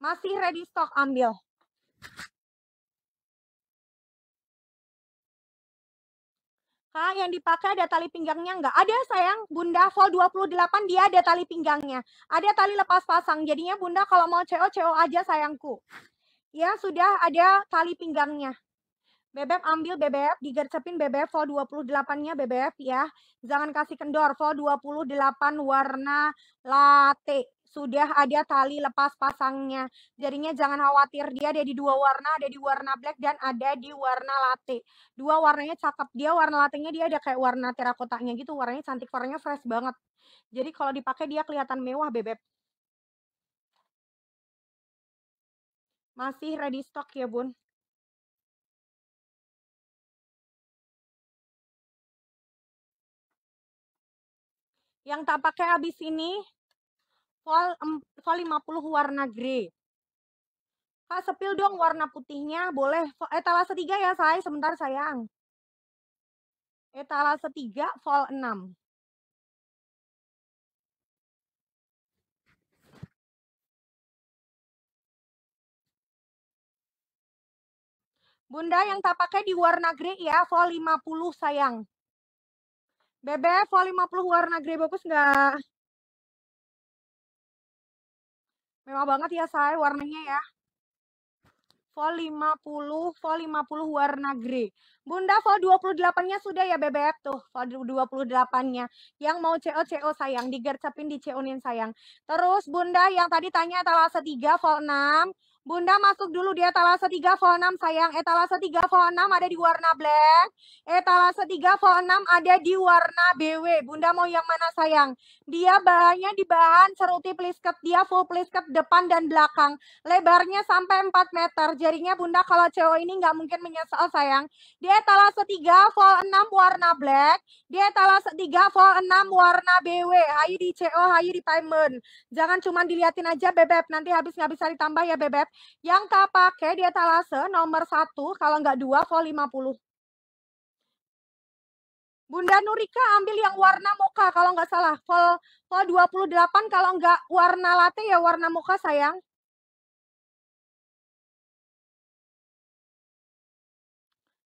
Masih ready stock ambil. Kak, yang dipakai ada tali pinggangnya enggak? Ada sayang, Bunda Vol 28 dia ada tali pinggangnya. Ada tali lepas pasang, jadinya Bunda kalau mau CO, CO aja sayangku. Ya, sudah ada tali pinggangnya. Bebek ambil bebek, digercepin bebek Vol 28-nya bebek ya. Jangan kasih kendor, Vol 28 warna latte sudah ada tali lepas pasangnya. Jadinya jangan khawatir, dia ada di dua warna, ada di warna black dan ada di warna latte. Dua warnanya cakep. Dia warna latte-nya dia ada kayak warna terakotanya gitu, warnanya cantik, warnanya fresh banget. Jadi kalau dipakai dia kelihatan mewah, Bebek. Masih ready stock ya, Bun. Yang tak pakai habis ini sol, 50 warna grey. Kak, sepil dong hmm. warna putihnya, boleh. Etalase eh, 3 ya, saya sebentar sayang. Etalase eh, 3, vol 6. Bunda yang tak pakai di warna grey ya, vol 50 sayang. Bebek, vol 50 warna grey bagus nggak? Mewah banget ya saya warnanya ya. Vol 50, Vol 50 warna grey. Bunda Vol 28-nya sudah ya Bebep tuh, Vol 28-nya. Yang mau CO CO sayang, digercepin di co in sayang. Terus Bunda yang tadi tanya etalase 3 Vol 6, Bunda masuk dulu di etalase 3 vol 6 sayang. Etalase 3 vol 6 ada di warna black. Etalase 3 vol 6 ada di warna BW. Bunda mau yang mana sayang? Dia bahannya di bahan ceruti plisket. Dia full plisket depan dan belakang. Lebarnya sampai 4 meter. Jaringnya Bunda kalau cewek ini nggak mungkin menyesal sayang. Di etalase 3 vol 6 warna black. Di etalase 3 vol 6 warna BW. Hayu di CO, hayu di payment. Jangan cuma diliatin aja bebek. Nanti habis nggak bisa ditambah ya bebek yang tak pakai di etalase nomor satu kalau nggak 2 vol puluh. Bunda Nurika ambil yang warna muka kalau nggak salah. Vol, vol 28 kalau nggak warna latte ya warna muka sayang.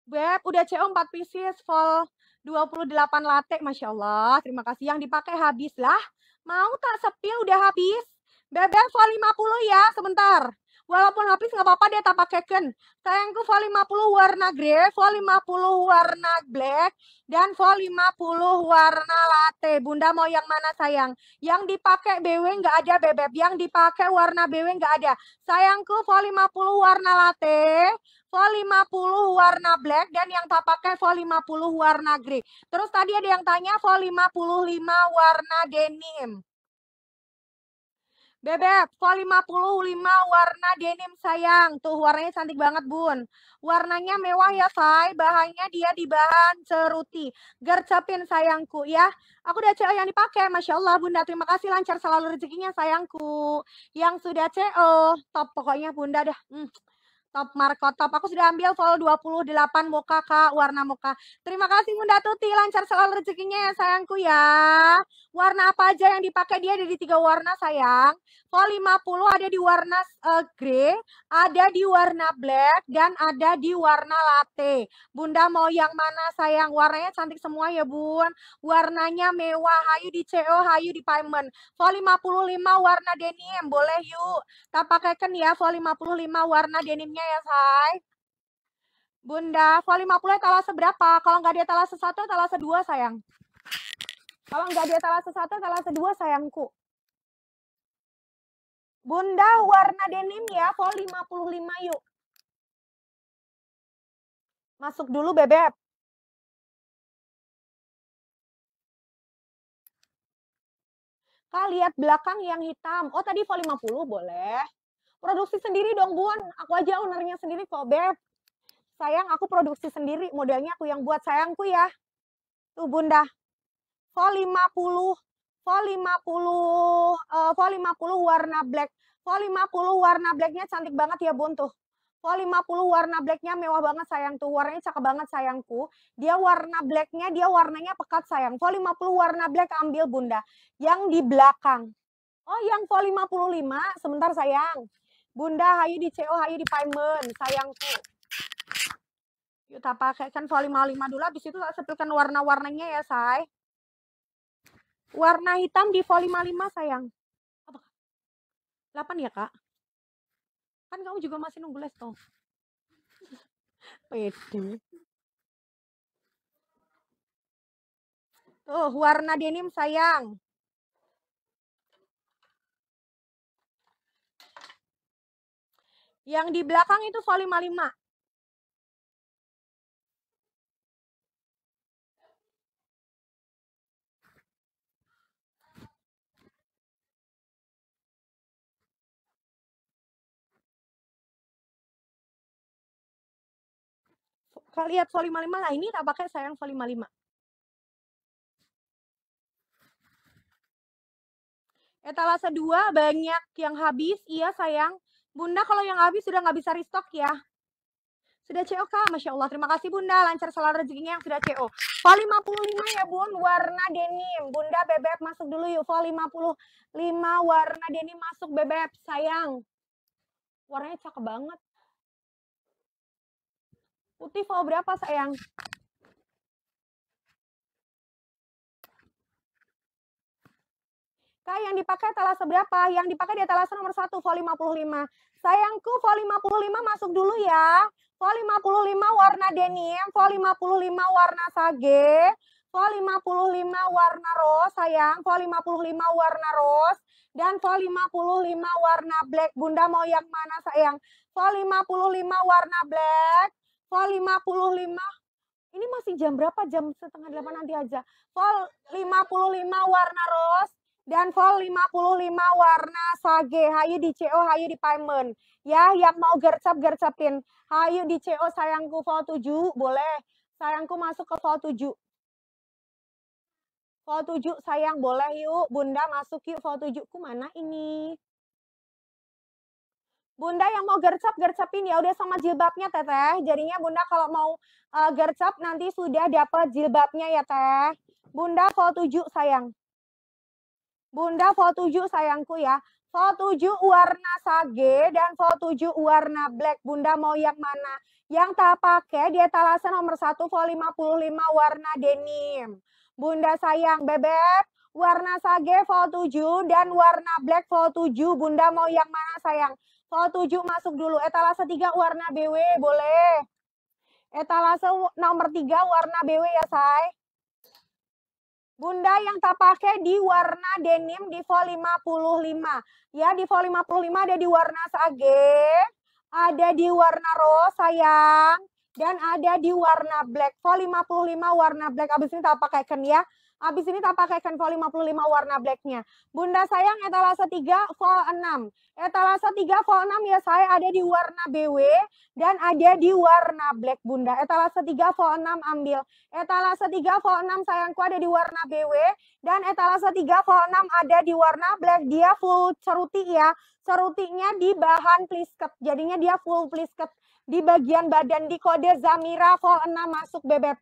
Beb, udah CO 4 pieces, vol 28 latte. Masya Allah, terima kasih. Yang dipakai habis lah. Mau tak sepil udah habis? Beb, vol 50 ya, sebentar. Walaupun habis nggak apa-apa dia tak pakai ken. Sayangku vol 50 warna grey, vol 50 warna black, dan vol 50 warna latte. Bunda mau yang mana sayang? Yang dipakai BW nggak ada bebek, yang dipakai warna BW nggak ada. Sayangku vol 50 warna latte, vol 50 warna black, dan yang tak pakai vol 50 warna grey. Terus tadi ada yang tanya vol 55 warna denim. Bebek, puluh 55 warna denim sayang. Tuh warnanya cantik banget bun. Warnanya mewah ya say. Bahannya dia di bahan ceruti. Gercepin sayangku ya. Aku udah CO yang dipakai. Masya Allah bunda. Terima kasih lancar selalu rezekinya sayangku. Yang sudah CO. Top pokoknya bunda dah. Hmm. Top Marco Top. Aku sudah ambil vol 28 muka Kak, warna muka Terima kasih Bunda Tuti, lancar selalu rezekinya ya sayangku ya. Warna apa aja yang dipakai dia ada di tiga warna sayang. Vol 50 ada di warna uh, grey, ada di warna black, dan ada di warna latte. Bunda mau yang mana sayang? Warnanya cantik semua ya bun. Warnanya mewah, hayu di CO, hayu di payment. Vol 55 warna denim, boleh yuk. Tak pakaikan ya vol 55 warna denimnya volumenya ya, Shay. Bunda, vol 50 talase berapa? Kalau nggak dia talase 1, talase 2, sayang. Kalau nggak dia talase 1, talase 2, sayangku. Bunda, warna denim ya, vol 55 yuk. Masuk dulu, Bebep. Kak, lihat belakang yang hitam. Oh, tadi vol 50 boleh produksi sendiri dong bun aku aja ownernya sendiri kok beb sayang aku produksi sendiri Modelnya aku yang buat sayangku ya tuh bunda vol 50 vol 50 uh, vol 50 warna black vol 50 warna blacknya cantik banget ya bun tuh vol 50 warna blacknya mewah banget sayang tuh warnanya cakep banget sayangku dia warna blacknya dia warnanya pekat sayang vol 50 warna black ambil bunda yang di belakang oh yang vo 55 sebentar sayang Bunda, hayu di CO, hayu di payment, sayangku. Yuk, tak pakai kan volume 5 dulu, habis itu tak sepilkan warna-warnanya ya, say. Warna hitam di volume 5, sayang. Apa? 8 ya, Kak? Kan kamu juga masih nunggu les, toh. Pede. Tuh, warna denim, sayang. Yang di belakang itu soal 55. Kalau lihat soal 55 lah ini tak pakai sayang soal 55. Etalase 2 banyak yang habis. Iya sayang, Bunda kalau yang habis sudah nggak bisa restock ya. Sudah CO Kak, Masya Allah. Terima kasih Bunda, lancar selalu rezekinya yang sudah CO. Vol 55 ya Bun, warna denim. Bunda Bebek masuk dulu yuk. Vol 55 warna denim masuk Bebek, sayang. Warnanya cakep banget. Putih vol berapa sayang? Kak yang dipakai talase berapa? Yang dipakai dia talase nomor 1 vol 55. Sayangku vol 55 masuk dulu ya. Vol 55 warna denim, vol 55 warna sage, vol 55 warna rose sayang, vol 55 warna rose dan vol 55 warna black. Bunda mau yang mana sayang? Vol 55 warna black, vol 55 ini masih jam berapa? Jam setengah delapan nanti aja. Vol 55 warna rose, dan vol 55 warna sage. Hayu di CO, hayu di payment. Ya, yang mau gercep-gercepin. Hayu di CO sayangku vol 7, boleh. Sayangku masuk ke vol 7. Vol 7 sayang boleh yuk. Bunda masuk yuk vol 7. Ku mana ini? Bunda yang mau gercep, gercepin ya udah sama jilbabnya teteh. Jadinya bunda kalau mau uh, gercep nanti sudah dapat jilbabnya ya teh. Bunda vol 7 sayang. Bunda v 7 sayangku ya. v 7 warna sage dan v 7 warna black. Bunda mau yang mana? Yang tak pakai di etalase nomor 1 v 55 warna denim. Bunda sayang bebek warna sage v 7 dan warna black v 7. Bunda mau yang mana sayang? v 7 masuk dulu. Etalase 3 warna BW boleh. Etalase nomor 3 warna BW ya sayang. Bunda yang tak pakai di warna denim di vol 55. Ya, di vol 55 ada di warna sage, ada di warna rose sayang, dan ada di warna black. Vol 55 warna black abis ini tak pakai ken ya. Abis ini tak pakai vol 55 warna blacknya. Bunda sayang etalase 3 vol 6. Etalase 3 vol 6 ya saya ada di warna BW dan ada di warna black bunda. Etalase 3 vol 6 ambil. Etalase 3 vol 6 sayangku ada di warna BW dan etalase 3 vol 6 ada di warna black. Dia full ceruti ya. Cerutinya di bahan plisket. Jadinya dia full plisket di bagian badan di kode Zamira vol 6 masuk bebek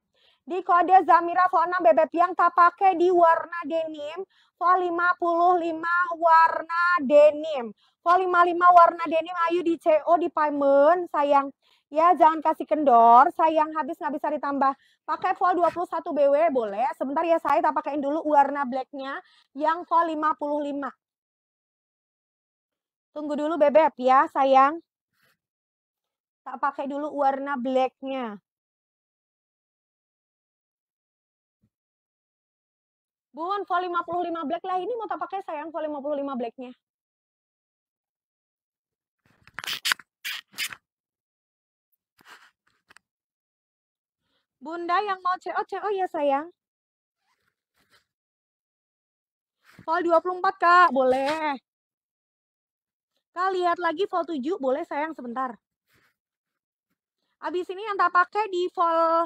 di kode Zamira v 6 bebek yang tak pakai di warna denim. Vol55 warna denim. Vol55 warna denim ayu di CO di payment, sayang. Ya jangan kasih kendor, sayang habis nggak bisa ditambah. Pakai Vol21 BW boleh. Sebentar ya saya tak pakaiin dulu warna blacknya yang Vol55. Tunggu dulu bebek ya sayang. Tak pakai dulu warna blacknya. Bun, vol 55 black lah. Ini mau tak pakai sayang vol 55 blacknya. Bunda yang mau CO, CO oh ya sayang. Vol 24 kak, boleh. Kak lihat lagi vol 7, boleh sayang sebentar. Abis ini yang tak pakai di vol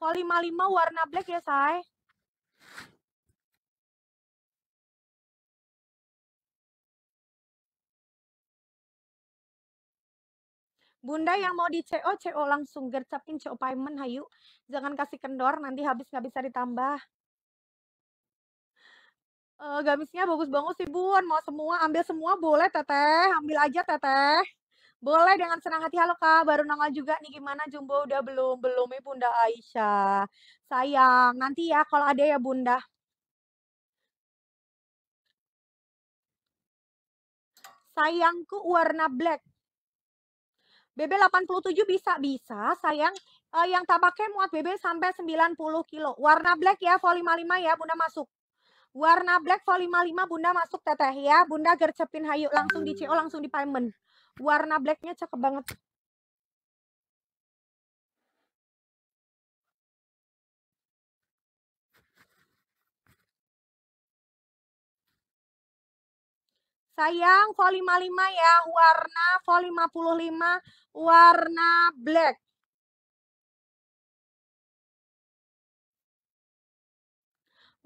kalau 55 warna black ya, Say? Bunda yang mau di CO, CO langsung gercepin CO payment hayu. Jangan kasih kendor, nanti habis nggak bisa ditambah. Uh, gamisnya bagus banget sih Bun, mau semua, ambil semua boleh teteh, ambil aja teteh. Boleh dengan senang hati. Halo Kak, baru nongol juga nih gimana Jumbo udah belum? Belum ya Bunda Aisyah. Sayang, nanti ya kalau ada ya Bunda. Sayangku warna black. BB87 bisa, bisa. Sayang uh, yang tak pakai muat BB sampai 90 kilo. Warna black ya, volume 55 ya Bunda masuk. Warna black volume 55 Bunda masuk teteh ya. Bunda gercepin hayu langsung di CO langsung di payment warna blacknya cakep banget Sayang, v 55 ya, warna v 55, warna black.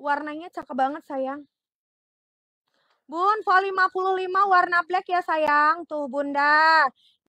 Warnanya cakep banget sayang. Bun, vol 55 warna black ya sayang. Tuh bunda.